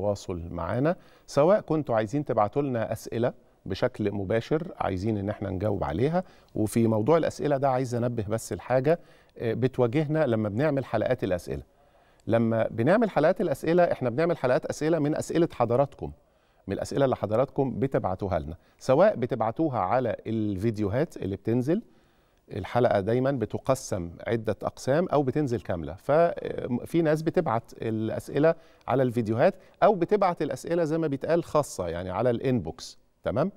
التواصل معانا سواء كنتوا عايزين تبعتوا لنا اسئله بشكل مباشر عايزين ان احنا نجاوب عليها وفي موضوع الاسئله ده عايز انبه بس لحاجه آه، بتواجهنا لما بنعمل حلقات الاسئله لما بنعمل حلقات الاسئله احنا بنعمل حلقات اسئله من اسئله حضراتكم من الاسئله اللي حضراتكم بتبعتوها لنا سواء بتبعتوها على الفيديوهات اللي بتنزل الحلقه دايما بتقسم عده اقسام او بتنزل كامله ففي آه، ناس بتبعت الاسئله على الفيديوهات او بتبعت الاسئله زي ما بيتقال خاصه يعني على الانبوكس تمام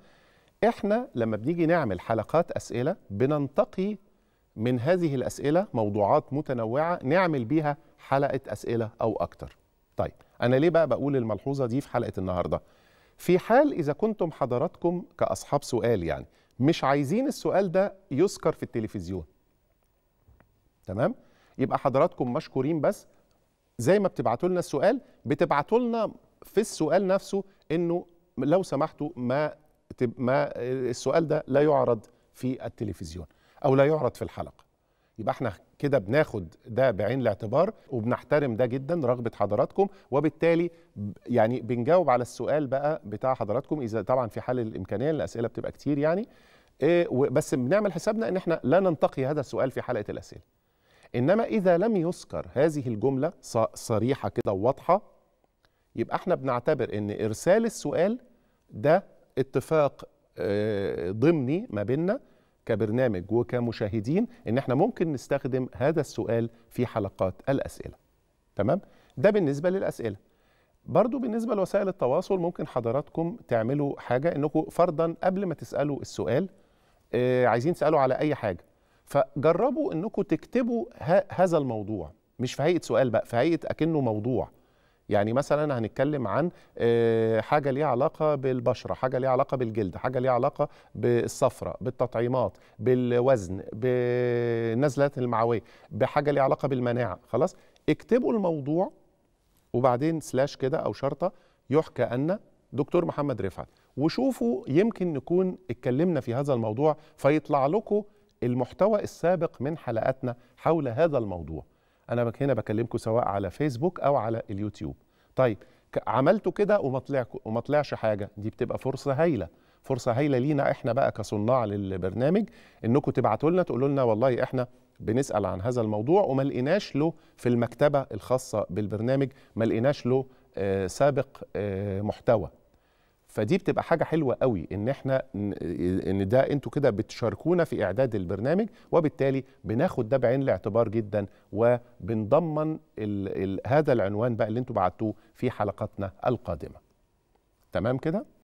احنا لما بنيجي نعمل حلقات اسئله بننتقي من هذه الاسئله موضوعات متنوعه نعمل بيها حلقه اسئله او اكتر طيب انا ليه بقى بقول الملحوظه دي في حلقه النهارده في حال اذا كنتم حضراتكم كاصحاب سؤال يعني مش عايزين السؤال ده يذكر في التلفزيون تمام يبقى حضراتكم مشكورين بس زي ما بتبعتوا لنا السؤال بتبعتوا لنا في السؤال نفسه انه لو سمحتوا ما ما السؤال ده لا يعرض في التلفزيون او لا يعرض في الحلقه يبقى احنا كده بناخد ده بعين الاعتبار وبنحترم ده جدا رغبه حضراتكم وبالتالي يعني بنجاوب على السؤال بقى بتاع حضراتكم اذا طبعا في حال الامكانيه الاسئله بتبقى كتير يعني إيه بس بنعمل حسابنا ان احنا لا ننتقي هذا السؤال في حلقه الاسئله انما اذا لم يذكر هذه الجمله صريحه كده وواضحه يبقى احنا بنعتبر ان ارسال السؤال ده اتفاق آه، ضمني ما بيننا كبرنامج وكمشاهدين ان احنا ممكن نستخدم هذا السؤال في حلقات الاسئله تمام ده بالنسبه للاسئله برضو بالنسبه لوسائل التواصل ممكن حضراتكم تعملوا حاجه انكم فرضا قبل ما تسالوا السؤال آه، عايزين تسالوا على اي حاجه فجربوا انكم تكتبوا هذا الموضوع مش في هيئه سؤال بقى في هيئه اكنه موضوع يعني مثلا هنتكلم عن آه، حاجه ليها علاقه بالبشره حاجه ليها علاقه بالجلد حاجه ليها علاقه بالصفرة بالتطعيمات بالوزن بالنزلات المعويه بحاجه ليها علاقه بالمناعه خلاص اكتبوا الموضوع وبعدين سلاش كده او شرطه يحكى ان دكتور محمد رفعت وشوفوا يمكن نكون اتكلمنا في هذا الموضوع فيطلع لكم المحتوى السابق من حلقاتنا حول هذا الموضوع انا هنا بكلمكم سواء على فيسبوك او على اليوتيوب طيب عملته كده وما طلع وما طلعش حاجه دي بتبقى فرصه هايله فرصه هايله لينا احنا بقى كصناع للبرنامج انكم تبعتوا لنا تقولوا لنا والله احنا بنسال عن هذا الموضوع وما لقيناش له في المكتبه الخاصه بالبرنامج ما لقيناش له آه، سابق آه، محتوى فدي بتبقى حاجه حلوه قوي ان احنا ان ده انتوا كده بتشاركونا في اعداد البرنامج وبالتالي بناخد ده بعين الاعتبار جدا وبنضمن الـ الـ هذا العنوان بقى اللي انتوا بعتوه في حلقاتنا القادمه تمام كده